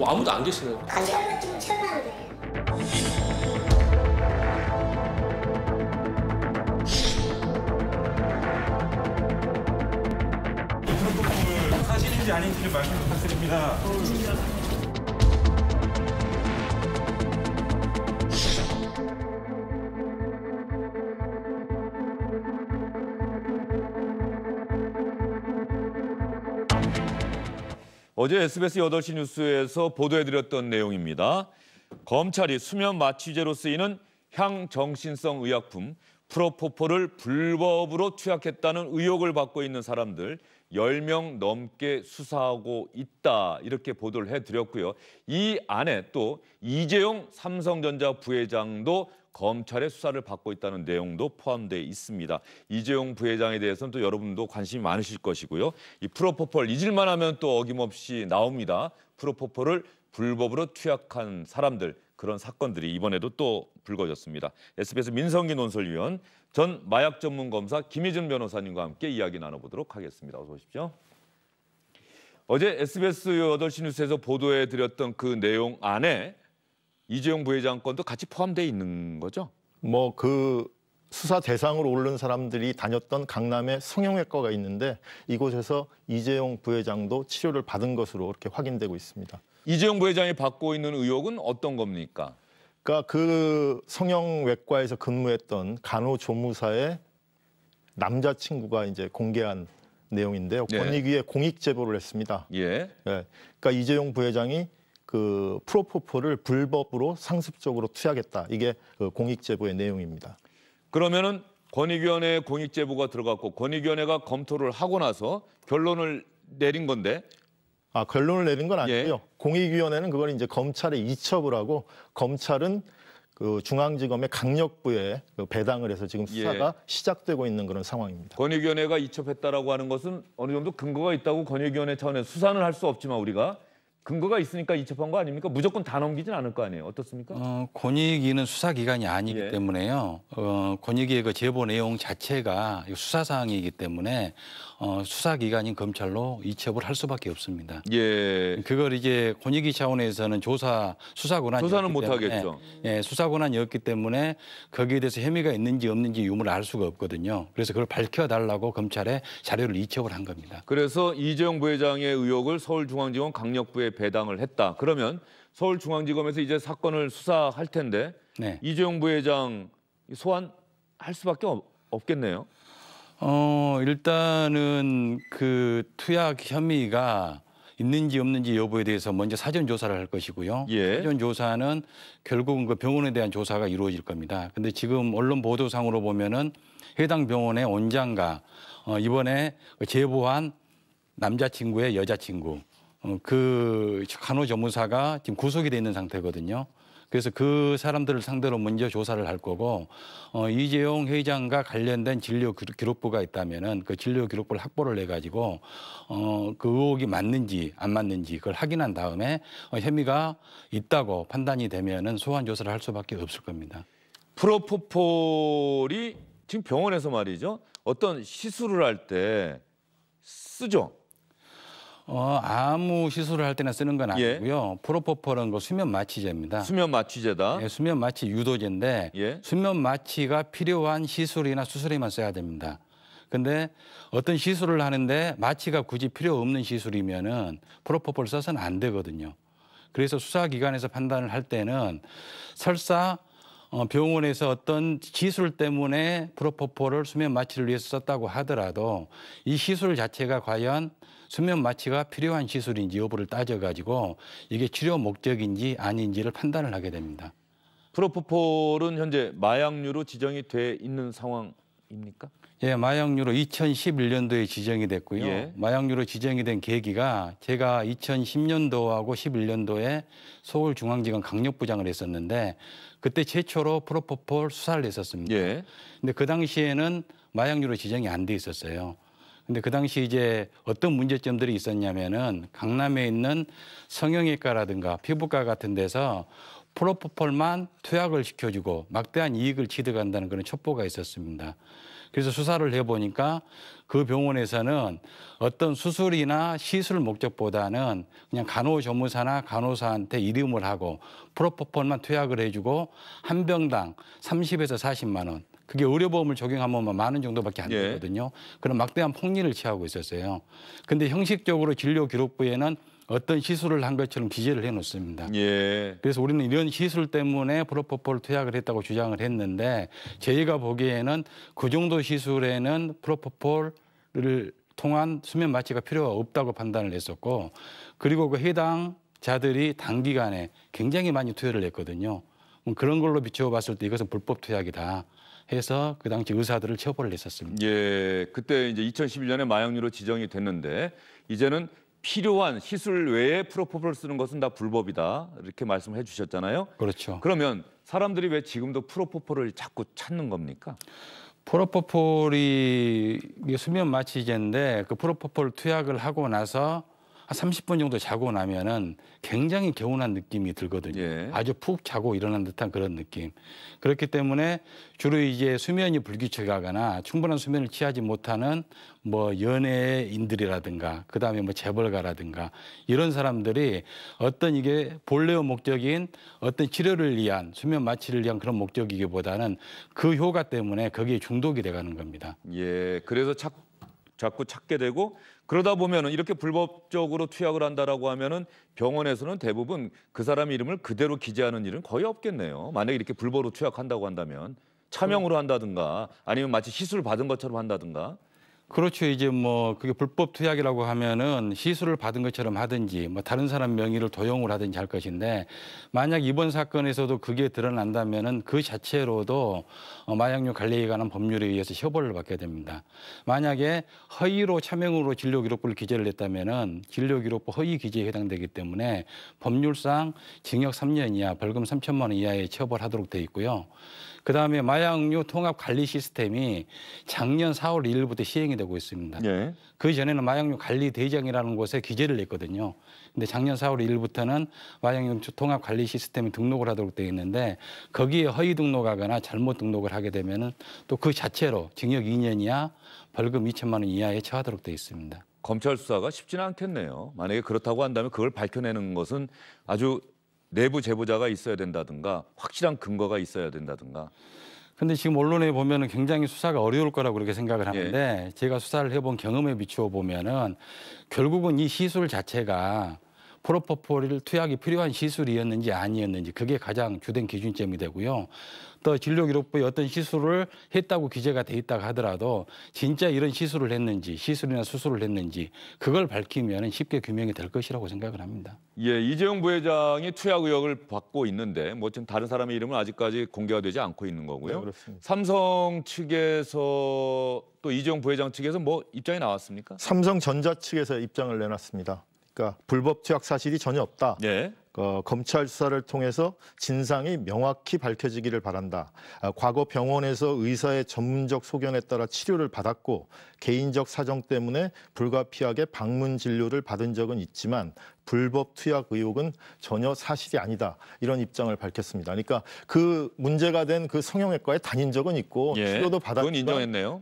어, 아무도 안 계시네요. 아, 철, 좀 철만데. 사실인지 아닌지를 말씀 부탁드립니다. 어제 SBS 8시 뉴스에서 보도해드렸던 내용입니다. 검찰이 수면 마취제로 쓰이는 향정신성 의약품 프로포폴을 불법으로 투약했다는 의혹을 받고 있는 사람들 10명 넘게 수사하고 있다 이렇게 보도를 해드렸고요. 이 안에 또 이재용 삼성전자 부회장도 검찰의 수사를 받고 있다는 내용도 포함돼 있습니다. 이재용 부회장에 대해서는 또 여러분도 관심이 많으실 것이고요. 이 프로포폴 잊을만 하면 또 어김없이 나옵니다. 프로포폴을 불법으로 투약한 사람들 그런 사건들이 이번에도 또 불거졌습니다. SBS 민성기 논설위원, 전 마약 전문 검사 김희준 변호사님과 함께 이야기 나눠보도록 하겠습니다. 어서 오십시오. 어제 SBS 8시 뉴스에서 보도해 드렸던 그 내용 안에 이재용 부회장 건도 같이 포함돼 있는 거죠? 뭐 그 수사 대상으로 오른 사람들이 다녔던 강남의 성형외과가 있는데 이곳에서 이재용 부회장도 치료를 받은 것으로 이렇게 확인되고 있습니다. 이재용 부회장이 받고 있는 의혹은 어떤 겁니까? 그러니까 그 성형외과에서 근무했던 간호조무사의 남자친구가 이제 공개한 내용인데요. 네. 권익위에 예. 공익 제보를 했습니다. 예. 예. 그러니까 이재용 부회장이 그 프로포폴을 불법으로 상습적으로 투약했다. 이게 그 공익 제보의 내용입니다. 그러면은 권익위원회 공익 제보가 들어갔고 권익위원회가 검토를 하고 나서 결론을 내린 건데 아, 결론을 내린 건 예. 아니고요. 예. 공익위원회는 그걸 이제 검찰에 이첩을 하고 검찰은 그 중앙지검의 강력부에 그 배당을 해서 지금 수사가 예. 시작되고 있는 그런 상황입니다. 권익위원회가 이첩했다라고 하는 것은 어느 정도 근거가 있다고 권익위원회 차원에서 수사는 할수 없지만 우리가 근거가 있으니까 이첩한 거 아닙니까? 무조건 다 넘기진 않을 거 아니에요. 어떻습니까? 어, 권익위는 수사기관이 아니기 예. 때문에요. 어, 권익위의 그 제보 내용 자체가 수사사항이기 때문에 어, 수사기관인 검찰로 이첩을 할 수밖에 없습니다. 예. 그걸 이제 권익위 차원에서는 조사, 수사 권한 조사는 못 하겠죠. 예, 수사 권한이 없기 때문에 거기에 대해서 혐의가 있는지 없는지 유무를 알 수가 없거든요. 그래서 그걸 밝혀달라고 검찰에 자료를 이첩을 한 겁니다. 그래서 이재용 부회장의 의혹을 서울중앙지검 강력부에 배당을 했다. 그러면 서울중앙지검에서 이제 사건을 수사할 텐데 네. 이재용 부회장 소환할 수밖에 없, 겠네요 어, 일단은 그 투약 혐의가 있는지 없는지 여부에 대해서 먼저 사전 조사를 할 것이고요. 예. 사전 조사는 결국은 그 병원에 대한 조사가 이루어질 겁니다. 근데 지금 언론 보도상으로 보면은 해당 병원의 원장과 어, 이번에 그 제보한 남자친구의 여자친구 어, 그 간호 전문사가 지금 구속이 돼 있는 상태거든요. 그래서 그 사람들을 상대로 먼저 조사를 할 거고 어, 이재용 회장과 관련된 진료 기록부가 있다면은 그 진료 기록부를 확보를 해가지고 어, 그 의혹이 맞는지 안 맞는지 그걸 확인한 다음에 어, 혐의가 있다고 판단이 되면은 소환 조사를 할 수밖에 없을 겁니다. 프로포폴이 지금 병원에서 말이죠 어떤 시술을 할 때 쓰죠. 어, 아무 시술을 할 때나 쓰는 건 예. 아니고요. 예. 프로포폴은 그 수면 마취제입니다. 수면 마취제다. 예, 수면 마취 유도제인데 예. 수면 마취가 필요한 시술이나 수술에만 써야 됩니다. 근데 어떤 시술을 하는데 마취가 굳이 필요 없는 시술이면은 프로포폴 써서는 안 되거든요. 그래서 수사기관에서 판단을 할 때는 설사 어, 병원에서 어떤 시술 때문에 프로포폴을 수면 마취를 위해서 썼다고 하더라도 이 시술 자체가 과연 수면 마취가 필요한 시술인지 여부를 따져가지고 이게 치료 목적인지 아닌지를 판단을 하게 됩니다. 프로포폴은 현재 마약류로 지정이 돼 있는 상황입니까? 예, 마약류로 2011년도에 지정이 됐고요. 예. 마약류로 지정이 된 계기가 제가 2010년도하고 11년도에 서울중앙지검 강력부장을 했었는데 그때 최초로 프로포폴 수사를 했었습니다. 예. 근데 그 당시에는 마약류로 지정이 안 돼 있었어요. 근데 그 당시 이제 어떤 문제점들이 있었냐면은 강남에 있는 성형외과라든가 피부과 같은 데서 프로포폴만 투약을 시켜주고 막대한 이익을 취득한다는 그런 첩보가 있었습니다. 그래서 수사를 해보니까 그 병원에서는 어떤 수술이나 시술 목적보다는 그냥 간호조무사나 간호사한테 이름을 하고 프로포폴만 투약을 해주고 한 병당 30에서 40만 원 그게 의료보험을 적용하면 뭐 만원 정도밖에 안 예. 되거든요. 예. 그런 막대한 폭리를 취하고 있었어요. 근데 형식적으로 진료 기록부에는 어떤 시술을 한 것처럼 기재를 해놓습니다. 예. 그래서 우리는 이런 시술 때문에 프로포폴 투약을 했다고 주장을 했는데 저희가 보기에는 그 정도 시술에는 프로포폴을 통한 수면 마취가 필요 없다고 판단을 했었고 그리고 그 해당 자들이 단기간에 굉장히 많이 투여를 했거든요. 그런 걸로 비추어 봤을 때 이것은 불법 투약이다. 해서 그 당시 의사들을 처벌을 했었습니다. 예, 그때 이제 2011년에 마약류로 지정이 됐는데 이제는 필요한 시술 외에 프로포폴 쓰는 것은 다 불법이다 이렇게 말씀해 주셨잖아요. 그렇죠. 그러면 사람들이 왜 지금도 프로포폴을 자꾸 찾는 겁니까? 프로포폴이 수면 마취제인데 그 프로포폴 투약을 하고 나서 한 30분 정도 자고 나면은 굉장히 개운한 느낌이 들거든요. 예. 아주 푹 자고 일어난 듯한 그런 느낌. 그렇기 때문에 주로 이제 수면이 불규칙하거나 충분한 수면을 취하지 못하는 뭐 연예인들이라든가 그다음에 뭐 재벌가라든가 이런 사람들이 어떤 이게 본래의 목적인 어떤 치료를 위한 수면 마취를 위한 그런 목적이기보다는 그 효과 때문에 거기에 중독이 돼가는 겁니다. 예. 그래서 자꾸 자꾸 찾게 되고 그러다 보면은 이렇게 불법적으로 투약을 한다라고 하면은 병원에서는 대부분 그 사람 이름을 그대로 기재하는 일은 거의 없겠네요. 만약에 이렇게 불법으로 투약한다고 한다면 차명으로 한다든가 아니면 마치 시술 받은 것처럼 한다든가 그렇죠. 이제 뭐 그게 불법 투약이라고 하면은 시술을 받은 것처럼 하든지 뭐 다른 사람 명의를 도용을 하든지 할 것인데 만약 이번 사건에서도 그게 드러난다면은 그 자체로도 어, 마약류 관리에 관한 법률에 의해서 처벌을 받게 됩니다. 만약에 허위로 차명으로 진료 기록부를 기재를 했다면은 진료 기록부 허위 기재에 해당되기 때문에 법률상 징역 3년 이하 벌금 3천만 원이하에 처벌하도록 돼 있고요. 그다음에 마약류 통합 관리 시스템이 작년 4월 1일부터 시행이 되고 있습니다. 예. 그 전에는 마약류 관리 대장이라는 곳에 기재를 냈거든요. 근데 작년 4월 1일부터는 마약류 통합 관리 시스템에 등록을 하도록 되어 있는데 거기에 허위 등록하거나 잘못 등록을 하게 되면또 그 자체로 징역 2년 이하 벌금 2천만 원 이하에 처하도록 되어 있습니다. 검찰 수사가 쉽지는 않겠네요. 만약에 그렇다고 한다면 그걸 밝혀내는 것은 아주 내부 제보자가 있어야 된다든가 확실한 근거가 있어야 된다든가. 근데 지금 언론에 보면은 굉장히 수사가 어려울 거라고 그렇게 생각을 예. 하는데 예. 제가 수사를 해 본 경험에 비추어 보면은 결국은 이 시술 자체가 프로포폴 투약이 필요한 시술이었는지 아니었는지 그게 가장 주된 기준점이 되고요. 또 진료기록부에 어떤 시술을 했다고 기재가 돼 있다고 하더라도 진짜 이런 시술을 했는지 시술이나 수술을 했는지 그걸 밝히면 쉽게 규명이 될 것이라고 생각을 합니다. 예, 이재용 부회장이 투약 의혹을 받고 있는데 뭐 지금 다른 사람의 이름은 아직까지 공개가 되지 않고 있는 거고요. 네, 삼성 측에서 또 이재용 부회장 측에서 뭐 입장이 나왔습니까? 삼성전자 측에서 입장을 내놨습니다. 그러니까 불법 취약 사실이 전혀 없다. 예. 어, 검찰 수사를 통해서 진상이 명확히 밝혀지기를 바란다. 아, 과거 병원에서 의사의 전문적 소견에 따라 치료를 받았고 개인적 사정 때문에 불가피하게 방문 진료를 받은 적은 있지만 불법 투약 의혹은 전혀 사실이 아니다 이런 입장을 밝혔습니다. 그러니까 그 문제가 된 그 성형외과에 다닌 적은 있고 예, 치료도 받았지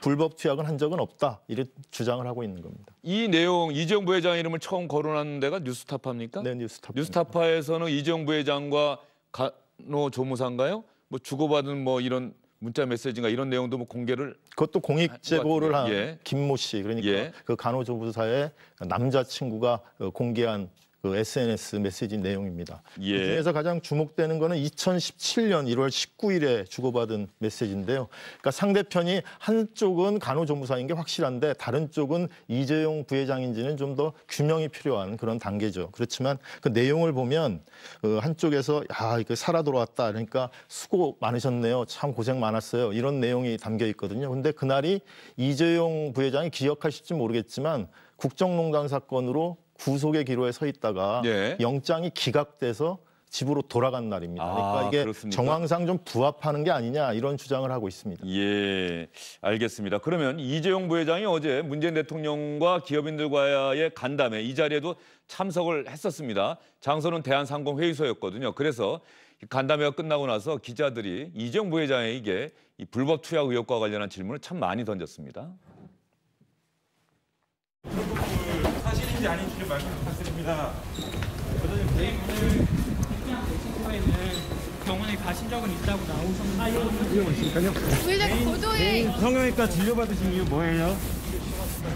불법 투약은 한 적은 없다 이런 주장을 하고 있는 겁니다. 이 내용 이정 부회장 이름을 처음 거론하는 데가 뉴스타파입니까? 네, 뉴스타파. 뉴스타파에 문자에서는 이정 부회장과 간호 조무사인가요? 뭐 주고받은 뭐 이런 문자 메시지인가 이런 내용도 뭐 공개를 그것도 공익 제보를 한 예. 김모 씨 그러니까 예. 그 간호조무사의 남자 친구가 공개한 그 SNS 메시지 내용입니다. 예. 그중에서 가장 주목되는 거는 2017년 1월 19일에 주고받은 메시지인데요. 그러니까 상대편이 한쪽은 간호조무사인 게 확실한데 다른 쪽은 이재용 부회장인지는 좀 더 규명이 필요한 그런 단계죠. 그렇지만 그 내용을 보면 그 한쪽에서 야 이거 살아 돌아왔다 그러니까 수고 많으셨네요. 참 고생 많았어요. 이런 내용이 담겨 있거든요. 근데 그날이 이재용 부회장이 기억하실지 모르겠지만 국정농단 사건으로 구속의 기로에 서 있다가 예. 영장이 기각돼서 집으로 돌아간 날입니다. 아, 그러니까 이게 그렇습니까? 정황상 좀 부합하는 게 아니냐 이런 주장을 하고 있습니다. 예, 알겠습니다. 그러면 이재용 부회장이 어제 문재인 대통령과 기업인들과의 간담회 이 자리에도 참석을 했었습니다. 장소는 대한상공회의소였거든요. 그래서 간담회가 끝나고 나서 기자들이 이재용 부회장에게 불법 투약 의혹과 관련한 질문을 참 많이 던졌습니다. 사이 아닌 지를 말씀 부탁드립니다. 저는 네, 오늘 입장 대신에는 병원에 가신 적은 있다고 나오셨는데 근데 아, 예, 예. 아, 예. 고도에 성형외과 진료받으신 이유 뭐예요?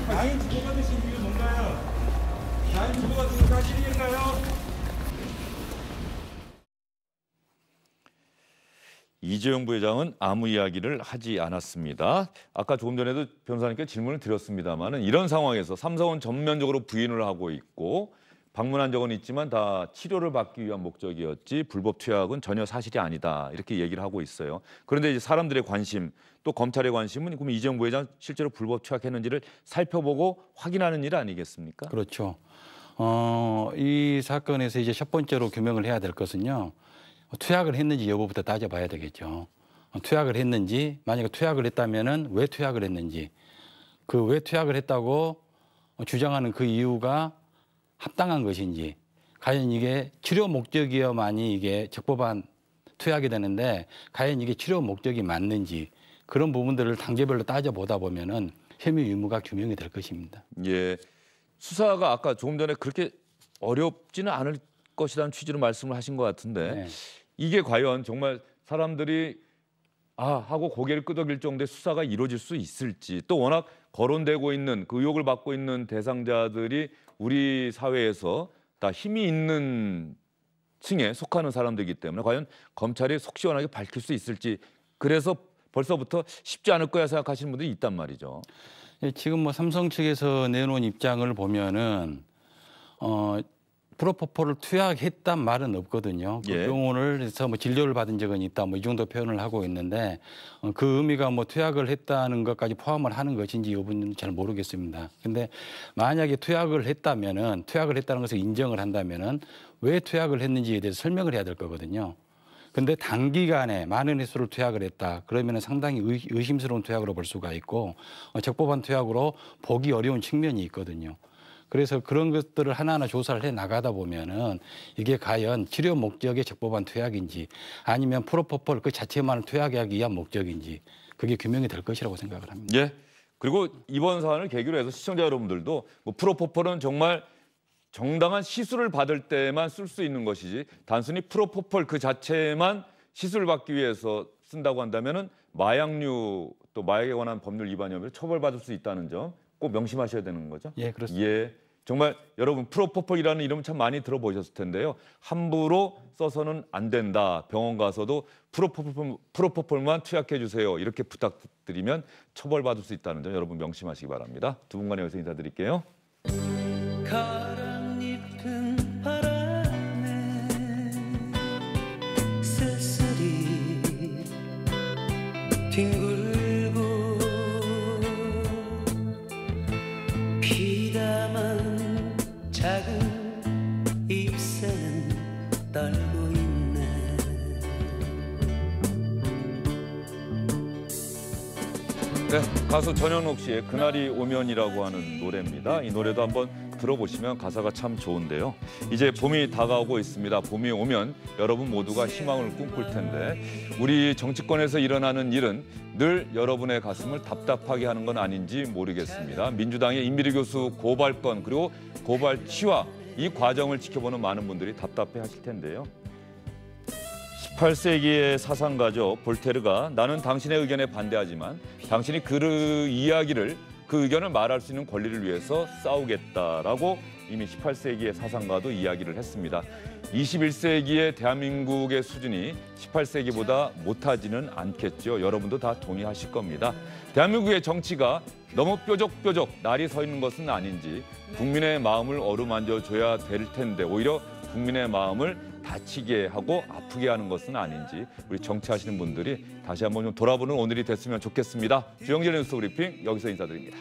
나인 진료받으신 이유 뭔가요? 나인 진료받으신 사실인가요? 이재용 부회장은 아무 이야기를 하지 않았습니다. 아까 조금 전에도 변호사님께 질문을 드렸습니다만 이런 상황에서 삼성은 전면적으로 부인을 하고 있고 방문한 적은 있지만 다 치료를 받기 위한 목적이었지 불법 투약은 전혀 사실이 아니다 이렇게 얘기를 하고 있어요. 그런데 이제 사람들의 관심 또 검찰의 관심은 그럼 이재용 부회장 실제로 불법 투약했는지를 살펴보고 확인하는 일 아니겠습니까? 그렇죠. 어, 이 사건에서 이제 첫 번째로 규명을 해야 될 것은요. 투약을 했는지 여부부터 따져봐야 되겠죠. 투약을 했는지 만약에 투약을 했다면왜 투약을 했는지 그 왜 투약을 했다고 주장하는 그 이유가 합당한 것인지 과연 이게 치료 목적이어만이 이게 적법한 투약이 되는데 과연 이게 치료 목적이 맞는지 그런 부분들을 단계별로 따져보다 보면은 혐의 유무가 규명이 될 것입니다. 예. 수사가 아까 조금 전에 그렇게 어렵지는 않을 것이라는 취지로 말씀을 하신 것 같은데 네. 이게 과연 정말 사람들이 아 하고 고개를 끄덕일 정도의 수사가 이루어질 수 있을지 또 워낙 거론되고 있는 그 의혹을 받고 있는 대상자들이 우리 사회에서 다 힘이 있는 층에 속하는 사람들이기 때문에 과연 검찰이 속 시원하게 밝힐 수 있을지 그래서 벌써부터 쉽지 않을 거야 생각하시는 분들이 있단 말이죠. 예, 지금 뭐 삼성 측에서 내놓은 입장을 보면은 어 프로포폴을 투약했단 말은 없거든요. 그 예. 병원을서 뭐 진료를 받은 적은 있다, 뭐 이 정도 표현을 하고 있는데 어, 그 의미가 뭐 투약을 했다는 것까지 포함을 하는 것인지 여부는 잘 모르겠습니다. 근데 만약에 투약을 했다면은 투약을 했다는 것을 인정을 한다면은 왜 투약을 했는지에 대해서 설명을 해야 될 거거든요. 근데 단기간에 많은 횟수를 투약을 했다. 그러면 상당히 의심스러운 투약으로 볼 수가 있고 어, 적법한 투약으로 보기 어려운 측면이 있거든요. 그래서 그런 것들을 하나하나 조사를 해 나가다 보면은 이게 과연 치료 목적에 적법한 투약인지 아니면 프로포폴 그 자체만을 투약하기 위한 목적인지 그게 규명이 될 것이라고 생각을 합니다. 예. 그리고 이번 사안을 계기로 해서 시청자 여러분들도 뭐 프로포폴은 정말 정당한 시술을 받을 때만 쓸 수 있는 것이지 단순히 프로포폴 그 자체만 시술 받기 위해서 쓴다고 한다면은 마약류 또 마약에 관한 법률 위반 혐의로 처벌받을 수 있다는 점꼭 명심하셔야 되는 거죠. 예, 그렇습니다. 예. 정말 여러분 프로포폴이라는 이름 참 많이 들어보셨을 텐데요. 함부로 써서는 안 된다. 병원 가서도 프로포폴, 프로포폴만 투약해 주세요. 이렇게 부탁드리면 처벌받을 수 있다는 점 여러분 명심하시기 바랍니다. 두분간에 여기서 인사드릴게요. 작은 잎새는 떨고 있네 네, 가수 전현욱 씨의 그날이 오면이라고 하는 노래입니다. 이 노래도 한번 들어보시면 가사가 참 좋은데요. 이제 봄이 다가오고 있습니다. 봄이 오면 여러분 모두가 희망을 꿈꿀 텐데 우리 정치권에서 일어나는 일은 늘 여러분의 가슴을 답답하게 하는 건 아닌지 모르겠습니다. 민주당의 임미리 교수 고발권 그리고 고발 치와 이 과정을 지켜보는 많은 분들이 답답해 하실 텐데요. 18세기의 사상가죠 볼테르가 나는 당신의 의견에 반대하지만 당신이 그 이야기를 그 의견을 말할 수 있는 권리를 위해서 싸우겠다라고 이미 18세기의 사상가도 이야기를 했습니다. 21세기의 대한민국의 수준이 18세기보다 못하지는 않겠죠. 여러분도 다 동의하실 겁니다. 대한민국의 정치가 너무 뾰족뾰족 날이 서 있는 것은 아닌지 국민의 마음을 어루만져 줘야 될 텐데 오히려 국민의 마음을 다치게 하고 아프게 하는 것은 아닌지 우리 정치하시는 분들이 다시 한번 좀 돌아보는 오늘이 됐으면 좋겠습니다. 주영재 뉴스 브리핑 여기서 인사드립니다.